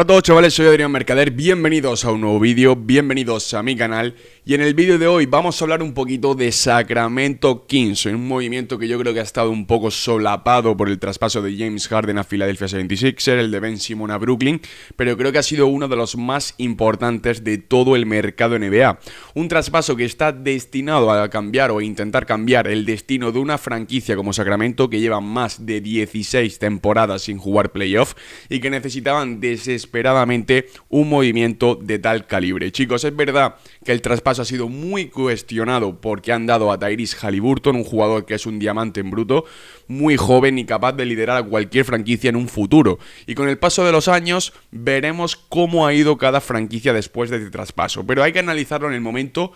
Hola a todos chavales, soy Adrián Mercader, bienvenidos a un nuevo vídeo, bienvenidos a mi canal y en el vídeo de hoy vamos a hablar un poquito de Sacramento Kings, un movimiento que yo creo que ha estado un poco solapado por el traspaso de James Harden a Philadelphia 76er, el de Ben Simon a Brooklyn, pero creo que ha sido uno de los más importantes de todo el mercado NBA. Un traspaso que está destinado a cambiar o intentar cambiar el destino de una franquicia como Sacramento que lleva más de 16 temporadas sin jugar playoff y que necesitaban desesperadamente un movimiento de tal calibre. Chicos, es verdad que el traspaso ha sido muy cuestionado porque han dado a Tyrese Halliburton, un jugador que es un diamante en bruto, muy joven y capaz de liderar a cualquier franquicia en un futuro. Y con el paso de los años veremos cómo ha ido cada franquicia después de este traspaso. Pero hay que analizarlo en el momento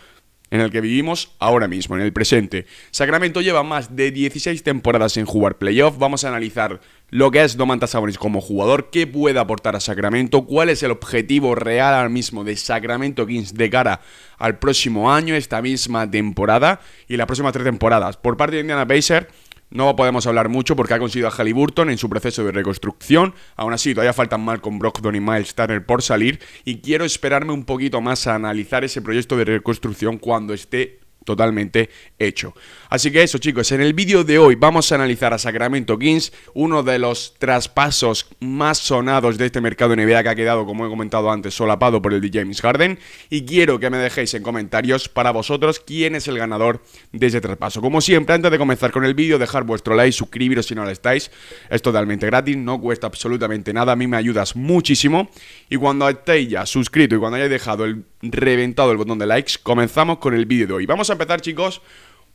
en el que vivimos ahora mismo, en el presente. Sacramento lleva más de 16 temporadas sin jugar playoff. Vamos a analizar lo que es Domantas Sabonis como jugador, qué puede aportar a Sacramento, cuál es el objetivo real ahora mismo de Sacramento Kings de cara al próximo año, esta misma temporada y las próximas tres temporadas. Por parte de Indiana Pacers no podemos hablar mucho porque ha conseguido a Halliburton en su proceso de reconstrucción. Aún así, todavía faltan con Brogdon y Miles Turner por salir. Y quiero esperarme un poquito más a analizar ese proyecto de reconstrucción cuando esté totalmente hecho. Así que eso chicos, en el vídeo de hoy vamos a analizar a Sacramento Kings, uno de los traspasos más sonados de este mercado NBA que ha quedado, como he comentado antes, solapado por el de James Harden. Y quiero que me dejéis en comentarios para vosotros quién es el ganador de ese traspaso. Como siempre, antes de comenzar con el vídeo, dejar vuestro like, suscribiros si no lo estáis. Es totalmente gratis, no cuesta absolutamente nada, a mí me ayudas muchísimo. Y cuando estéis ya suscrito y cuando hayáis dejado el reventado el botón de likes, comenzamos con el vídeo de hoy. Vamos a empezar, chicos,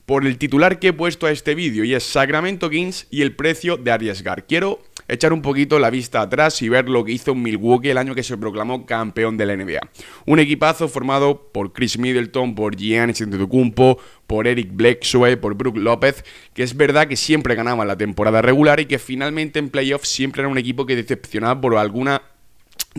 por el titular que he puesto a este vídeo y es Sacramento Kings y el precio de arriesgar. Quiero echar un poquito la vista atrás y ver lo que hizo Milwaukee el año que se proclamó campeón de la NBA. Un equipazo formado por Chris Middleton, por Giannis Antetokounmpo, por Eric Bledsoe, por Brook López, que es verdad que siempre ganaba la temporada regular y que finalmente en playoffs siempre era un equipo que decepcionaba por alguna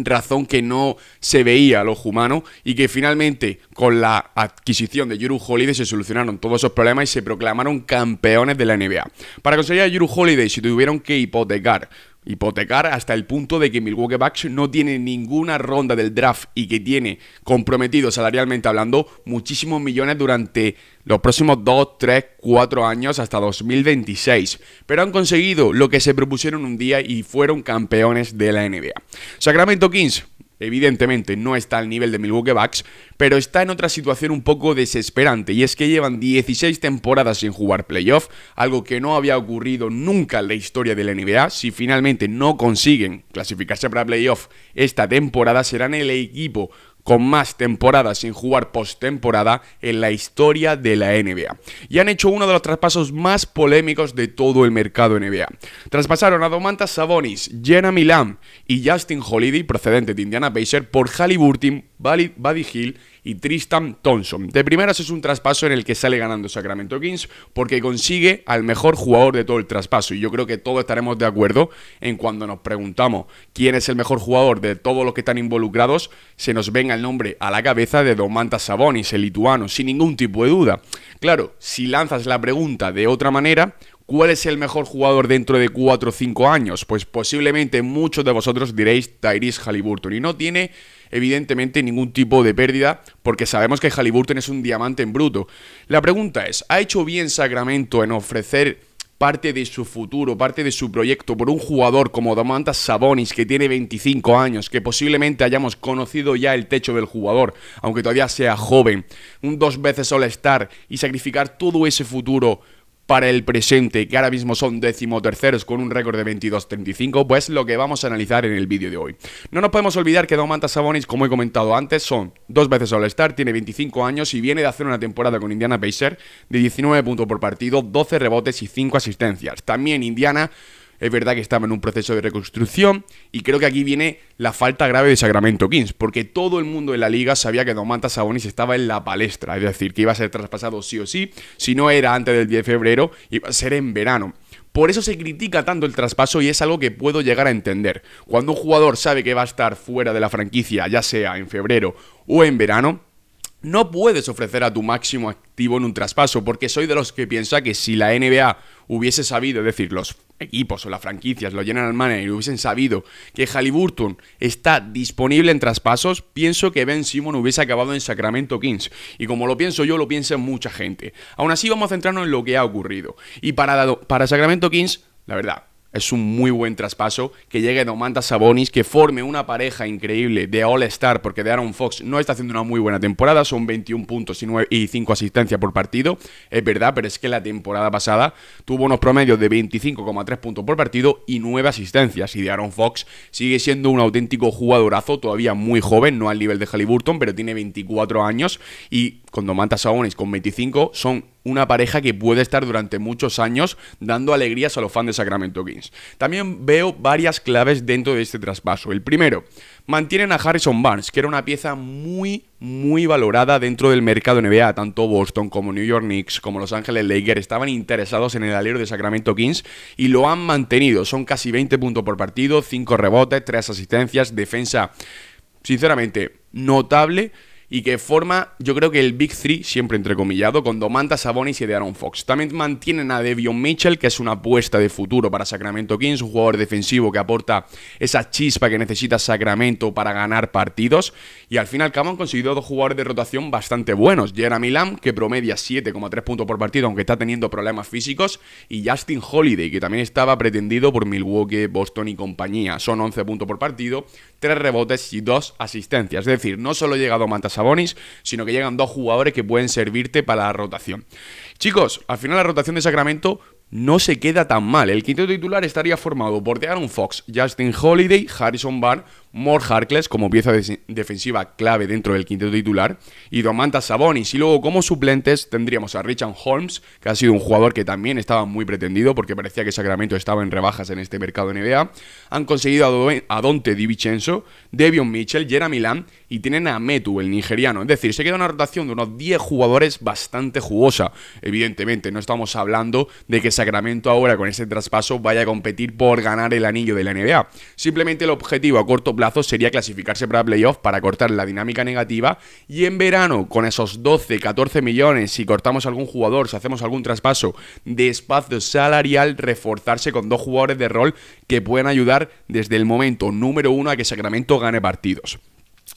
razón que no se veía a los humanos y que finalmente con la adquisición de Yuru Holiday se solucionaron todos esos problemas y se proclamaron campeones de la NBA. Para conseguir a Yuru Holiday ...si tuvieron que hipotecar hipotecar hasta el punto de que Milwaukee Bucks no tiene ninguna ronda del draft y que tiene comprometido salarialmente hablando muchísimos millones durante los próximos 2, 3, 4 años hasta 2026. Pero han conseguido lo que se propusieron un día y fueron campeones de la NBA. Sacramento Kings Evidentemente no está al nivel de Milwaukee Bucks, pero está en otra situación un poco desesperante y es que llevan 16 temporadas sin jugar playoff, algo que no había ocurrido nunca en la historia de la NBA. Si finalmente no consiguen clasificarse para playoff esta temporada, serán el equipo con más temporadas sin jugar postemporada en la historia de la NBA. Y han hecho uno de los traspasos más polémicos de todo el mercado NBA. Traspasaron a Domantas Sabonis, Jenna Milam y Justin Holiday, procedente de Indiana Pacers, por Halliburton, Buddy Hill y Tristan Thompson. De primeras es un traspaso en el que sale ganando Sacramento Kings porque consigue al mejor jugador de todo el traspaso. Y yo creo que todos estaremos de acuerdo en cuando nos preguntamos quién es el mejor jugador de todos los que están involucrados, se nos venga el nombre a la cabeza de Domantas Sabonis, el lituano, sin ningún tipo de duda. Claro, si lanzas la pregunta de otra manera, ¿Cuál es el mejor jugador dentro de 4 o 5 años? Pues posiblemente muchos de vosotros diréis Tyrese Halliburton. Y no tiene evidentemente ningún tipo de pérdida porque sabemos que Halliburton es un diamante en bruto. La pregunta es, ¿ha hecho bien Sacramento en ofrecer parte de su futuro, parte de su proyecto por un jugador como Domantas Sabonis que tiene 25 años, que posiblemente hayamos conocido ya el techo del jugador, aunque todavía sea joven, un dos veces All-Star y sacrificar todo ese futuro para el presente, que ahora mismo son decimoterceros con un récord de 22-35, pues lo que vamos a analizar en el vídeo de hoy. No nos podemos olvidar que Domantas Sabonis, como he comentado antes, son dos veces All-Star, tiene 25 años y viene de hacer una temporada con Indiana Pacers de 19 puntos por partido, 12 rebotes y 5 asistencias. También Indiana es verdad que estaba en un proceso de reconstrucción y creo que aquí viene la falta grave de Sacramento Kings, porque todo el mundo en la liga sabía que Domantas Sabonis estaba en la palestra, es decir, que iba a ser traspasado sí o sí, si no era antes del 10 de febrero, iba a ser en verano. Por eso se critica tanto el traspaso y es algo que puedo llegar a entender. Cuando un jugador sabe que va a estar fuera de la franquicia, ya sea en febrero o en verano, no puedes ofrecer a tu máximo activo en un traspaso, porque soy de los que piensa que si la NBA hubiese sabido, es decir, los equipos o las franquicias, lo llenan al manager, hubiesen sabido que Halliburton está disponible en traspasos, pienso que Ben Simon hubiese acabado en Sacramento Kings. Y como lo pienso yo, lo piensa mucha gente. Aún así, vamos a centrarnos en lo que ha ocurrido. Y para, para Sacramento Kings, la verdad, es un muy buen traspaso, que llegue Domantas Sabonis, que forme una pareja increíble de All-Star, porque de Aaron Fox no está haciendo una muy buena temporada, son 21 puntos y 5 asistencias por partido, es verdad, pero es que la temporada pasada tuvo unos promedios de 25,3 puntos por partido y 9 asistencias, y de Aaron Fox sigue siendo un auténtico jugadorazo, todavía muy joven, no al nivel de Halliburton, pero tiene 24 años y con Domantas Sabonis con 25 son una pareja que puede estar durante muchos años dando alegrías a los fans de Sacramento Kings. También veo varias claves dentro de este traspaso. El primero, mantienen a Harrison Barnes, que era una pieza muy, muy valorada dentro del mercado NBA. Tanto Boston como New York Knicks, como Los Ángeles Lakers estaban interesados en el alero de Sacramento Kings y lo han mantenido. Son casi 20 puntos por partido, 5 rebotes, 3 asistencias, defensa, sinceramente, notable y que forma, yo creo que el Big Three, siempre entrecomillado, con Domantas Sabonis y de Aaron Fox. También mantienen a Devion Mitchell, que es una apuesta de futuro para Sacramento Kings, un jugador defensivo que aporta esa chispa que necesita Sacramento para ganar partidos. Y al final, y al han conseguido dos jugadores de rotación bastante buenos. Jeremy Lamb, que promedia 7,3 puntos por partido, aunque está teniendo problemas físicos, y Justin Holiday, que también estaba pretendido por Milwaukee, Boston y compañía. Son 11 puntos por partido, tres rebotes y dos asistencias. Es decir, no solo llega Domantas Sabonis, sino que llegan dos jugadores que pueden servirte para la rotación. Chicos, al final la rotación de Sacramento no se queda tan mal. El quinto titular estaría formado por De'Aaron Fox, Justin Holiday, Harrison Barnes More Harkless como pieza defensiva clave dentro del quinteto titular y Domantas Sabonis. Y luego como suplentes tendríamos a Richard Holmes, que ha sido un jugador que también estaba muy pretendido porque parecía que Sacramento estaba en rebajas en este mercado NBA. Han conseguido a, Donte Dante Di Vincenzo, Devion Mitchell, Jeremy Lamb y tienen a Metu, el nigeriano. Es decir, se queda una rotación de unos 10 jugadores bastante jugosa. Evidentemente, no estamos hablando de que Sacramento ahora con ese traspaso vaya a competir por ganar el anillo de la NBA. Simplemente el objetivo a corto plazo sería clasificarse para playoffs para cortar la dinámica negativa y en verano con esos 12, 14 millones, si cortamos algún jugador, si hacemos algún traspaso de espacio salarial, reforzarse con dos jugadores de rol que puedan ayudar desde el momento número uno a que Sacramento gane partidos.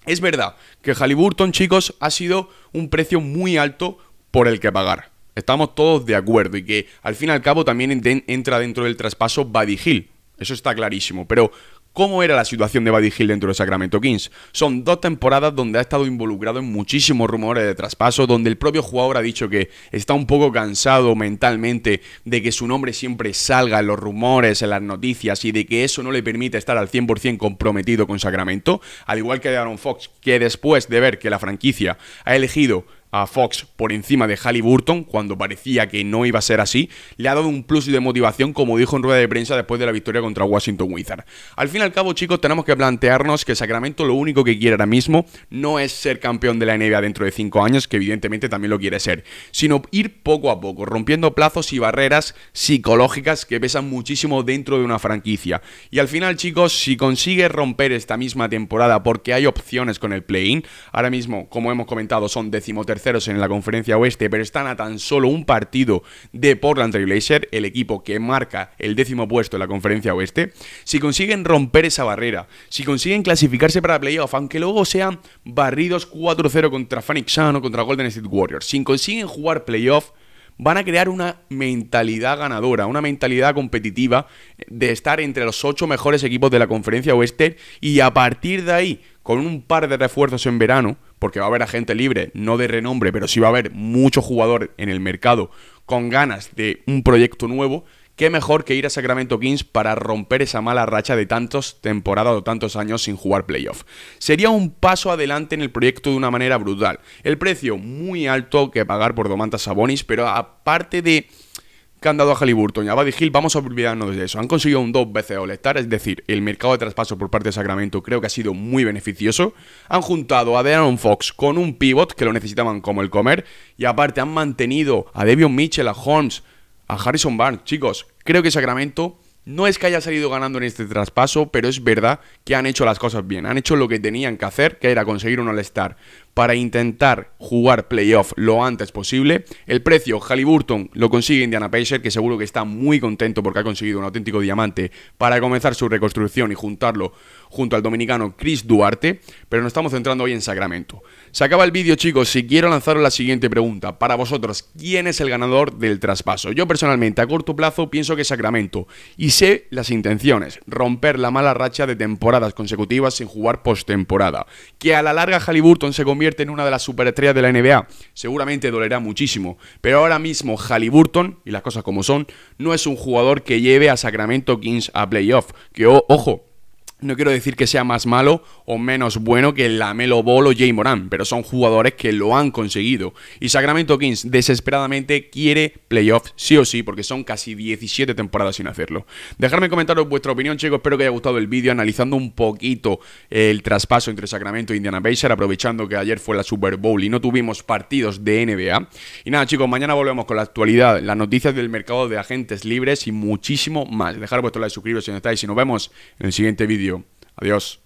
Es verdad que Halliburton, chicos, ha sido un precio muy alto por el que pagar. Estamos todos de acuerdo y que al fin y al cabo también entra dentro del traspaso Buddy Hill. Eso está clarísimo. Pero cómo era la situación de Buddy Hill dentro de Sacramento Kings. Son dos temporadas donde ha estado involucrado en muchísimos rumores de traspaso, donde el propio jugador ha dicho que está un poco cansado mentalmente de que su nombre siempre salga en los rumores, en las noticias y de que eso no le permite estar al 100% comprometido con Sacramento, al igual que de Aaron Fox, que después de ver que la franquicia ha elegido a Fox por encima de Halliburton, cuando parecía que no iba a ser así, le ha dado un plus de motivación, como dijo en rueda de prensa después de la victoria contra Washington Wizard. Al fin y al cabo, chicos, tenemos que plantearnos que Sacramento lo único que quiere ahora mismo no es ser campeón de la NBA dentro de 5 años, que evidentemente también lo quiere ser, sino ir poco a poco, rompiendo plazos y barreras psicológicas que pesan muchísimo dentro de una franquicia. Y al final, chicos, si consigue romper esta misma temporada, porque hay opciones con el play-in, ahora mismo, como hemos comentado, son decimoterceros en la conferencia oeste, pero están a tan solo un partido de Portland Trailblazer, el equipo que marca el décimo puesto en la conferencia oeste. Si consiguen romper esa barrera, si consiguen clasificarse para playoff, aunque luego sean barridos 4-0 contra Phoenix Sun o contra Golden State Warriors, si consiguen jugar playoff, van a crear una mentalidad ganadora, una mentalidad competitiva de estar entre los ocho mejores equipos de la conferencia oeste y a partir de ahí con un par de refuerzos en verano, porque va a haber a gente libre, no de renombre, pero sí va a haber mucho jugador en el mercado con ganas de un proyecto nuevo, qué mejor que ir a Sacramento Kings para romper esa mala racha de tantos temporadas o tantos años sin jugar playoff. Sería un paso adelante en el proyecto de una manera brutal. El precio muy alto que pagar por Domantas Sabonis, pero aparte de que han dado a Halliburton y a Buddy Hill, vamos a olvidarnos de eso. Han conseguido un dos veces All-Star, es decir, el mercado de traspaso por parte de Sacramento creo que ha sido muy beneficioso. Han juntado a De'Aaron Fox con un pivot que lo necesitaban como el comer y aparte han mantenido a Devon Mitchell, a Holmes, a Harrison Barnes. Chicos, creo que Sacramento no es que haya salido ganando en este traspaso, pero es verdad que han hecho las cosas bien. Han hecho lo que tenían que hacer, que era conseguir un All-Star para intentar jugar playoff lo antes posible. El precio, Halliburton lo consigue Indiana Pacers, que seguro que está muy contento porque ha conseguido un auténtico diamante para comenzar su reconstrucción y juntarlo junto al dominicano Chris Duarte, pero nos estamos centrando hoy en Sacramento. Se acaba el vídeo, chicos, si quiero lanzaros la siguiente pregunta. Para vosotros, ¿quién es el ganador del traspaso? Yo personalmente, a corto plazo, pienso que Sacramento, y sé las intenciones, romper la mala racha de temporadas consecutivas sin jugar postemporada, que a la larga Halliburton se convierte en una de las superestrellas de la NBA. Seguramente dolerá muchísimo, pero ahora mismo Halliburton, y las cosas como son, no es un jugador que lleve a Sacramento Kings a playoff. Que, ojo, no quiero decir que sea más malo o menos bueno que Lamelo Ball o Jay Moran, pero son jugadores que lo han conseguido. Y Sacramento Kings desesperadamente quiere playoffs sí o sí, porque son casi 17 temporadas sin hacerlo. Dejadme comentaros vuestra opinión, chicos. Espero que haya gustado el vídeo analizando un poquito el traspaso entre Sacramento e Indiana Pacers, aprovechando que ayer fue la Super Bowl y no tuvimos partidos de NBA. Y nada, chicos, mañana volvemos con la actualidad, las noticias del mercado de agentes libres y muchísimo más. Dejar vuestro like, suscribiros si no estáis y nos vemos en el siguiente vídeo. Adiós.